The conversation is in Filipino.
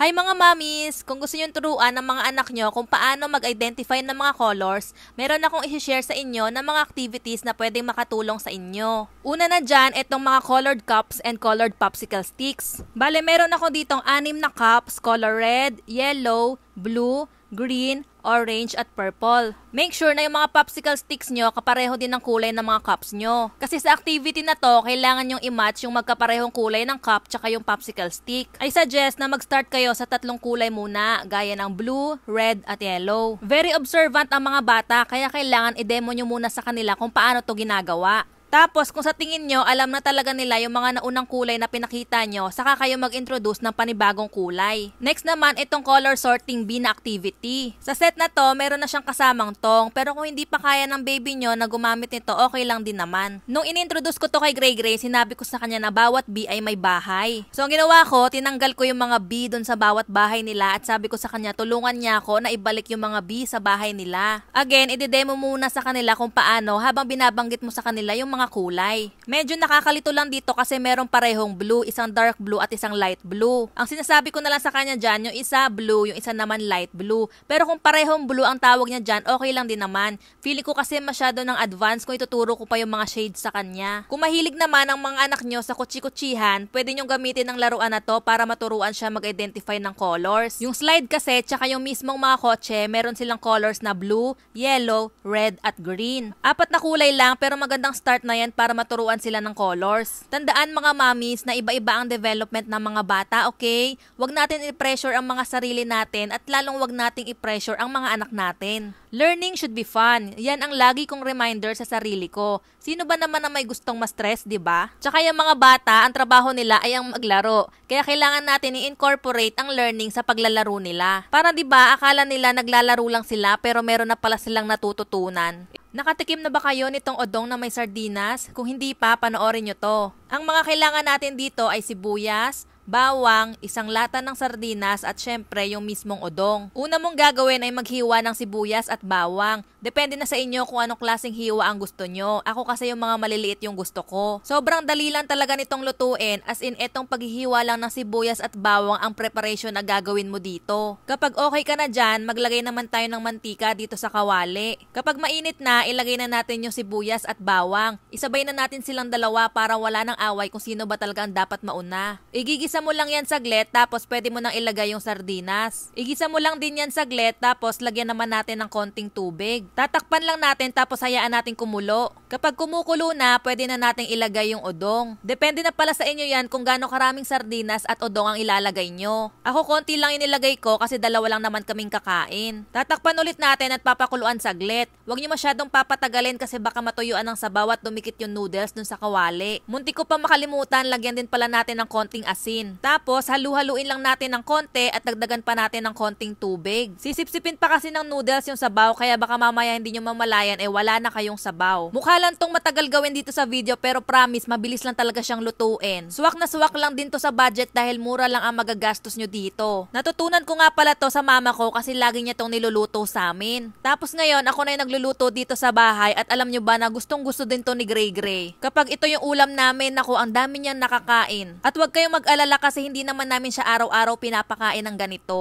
Hi mga mommies! Kung gusto nyo turuan ng mga anak nyo kung paano mag-identify ng mga colors, meron akong isi-share sa inyo ng mga activities na pwedeng makatulong sa inyo. Una na dyan, itong mga colored cups and colored popsicle sticks. Bale, meron ako ditong anim na cups, color red, yellow, blue, green, orange at purple. Make sure na yung mga popsicle sticks nyo kapareho din ng kulay ng mga cups nyo. Kasi sa activity na to, kailangan nyong i-match yung magkaparehong kulay ng cup tsaka yung popsicle stick. I suggest na mag-start kayo sa tatlong kulay muna, gaya ng blue, red, at yellow. Very observant ang mga bata, kaya kailangan i-demo nyo muna sa kanila kung paano to ginagawa. Tapos kung sa tingin nyo, alam na talaga nila yung mga naunang kulay na pinakita nyo, saka kayo mag-introduce ng panibagong kulay. Next naman, itong color sorting bin activity. Sa set na to, meron na siyang kasamang tong, pero kung hindi pa kaya ng baby nyo na gumamit nito, okay lang din naman. Nung inintroduce ko to kay Grey Grey, sinabi ko sa kanya na bawat bee ay may bahay. So ang ginawa ko, tinanggal ko yung mga bee dun sa bawat bahay nila at sabi ko sa kanya, tulungan niya ako na ibalik yung mga bee sa bahay nila. Again, ide-demo muna sa kanila kung paano habang binabanggit mo sa kanila yung mga mga kulay. Medyo nakakalito lang dito kasi merong parehong blue, isang dark blue at isang light blue. Ang sinasabi ko na lang sa kanya dyan, yung isa blue, yung isa naman light blue. Pero kung parehong blue ang tawag niya dyan, okay lang din naman. Feeling ko kasi masyado ng advance kung ituturo ko pa yung mga shades sa kanya. Kung mahilig naman ang mga anak nyo sa kutsi-kutsihan, pwede nyong gamitin ng laruan na to para maturuan siya mag-identify ng colors. Yung slide kasi, tsaka yung mismong mga kotse, meron silang colors na blue, yellow, red at green. Apat na kulay lang pero magandang start na yan para maturuan sila ng colors. Tandaan mga mamis na iba-iba ang development ng mga bata, okay? Huwag natin i-pressure ang mga sarili natin at lalong wag nating i-pressure ang mga anak natin. Learning should be fun. Yan ang lagi kong reminder sa sarili ko. Sino ba naman ang may gustong ma-stress, 'di ba? Tsaka yung mga bata, ang trabaho nila ay ang maglaro. Kaya kailangan natin i-incorporate ang learning sa paglalaro nila. Para 'di ba, akala nila naglalaro lang sila pero meron na pala silang natututunan. Nakatikim na ba kayo nitong odong na may sardinas? Kung hindi pa, panoorin nyo to. Ang mga kailangan natin dito ay sibuyas, bawang, isang lata ng sardinas at syempre yung mismong odong. Una mong gagawin ay maghiwa ng sibuyas at bawang. Depende na sa inyo kung anong klaseng hiwa ang gusto nyo. Ako kasi yung mga maliliit yung gusto ko. Sobrang dali lang talaga nitong lutuin as in etong paghihiwa lang ng sibuyas at bawang ang preparation na gagawin mo dito. Kapag okay ka na dyan, maglagay naman tayo ng mantika dito sa kawali. Kapag mainit na, ilagay na natin yung sibuyas at bawang. Isabay na natin silang dalawa para wala ng away kung sino ba talaga ang dapat mauna. Igigisa mo lang yan saglit tapos pwede mo nang ilagay yung sardinas. Igisa mo lang din yan saglit tapos lagyan naman natin ng konting tubig. Tatakpan lang natin tapos hayaan natin kumulo. Kapag kumukulo na, pwede na nating ilagay yung odong. Depende na pala sa inyo yan kung gaano karaming sardinas at odong ang ilalagay nyo. Ako konti lang inilagay ko kasi dalawa lang naman kaming kakain. Tatakpan ulit natin at papakuluan saglit. Huwag nyo masyadong papatagalin kasi baka matuyuan ng sabaw at dumikit yung noodles dun sa kawali. Munti ko pa makalimutan, lagyan din pala natin ng konting asin natin. Tapos, halu-haluin lang natin ng konti at dagdagan pa natin ng konting tubig. Sisipsipin pa kasi ng noodles yung sabaw kaya baka mamaya hindi nyo mamalayan eh wala na kayong sabaw. Mukha lang tong matagal gawin dito sa video pero promise, mabilis lang talaga siyang lutuin. Suwak na suwak lang din to sa budget dahil mura lang ang magagastos nyo dito. Natutunan ko nga pala to sa mama ko kasi lagi niya tong niluluto sa amin. Tapos ngayon, ako na yung nagluluto dito sa bahay at alam nyo ba na gustong gusto din to ni Grey Grey. Kapag ito yung ulam namin, ako ang dami niyang nakakain. At huwag kayong mag-alala kasi hindi naman namin siya araw-araw pinapakain ng ganito.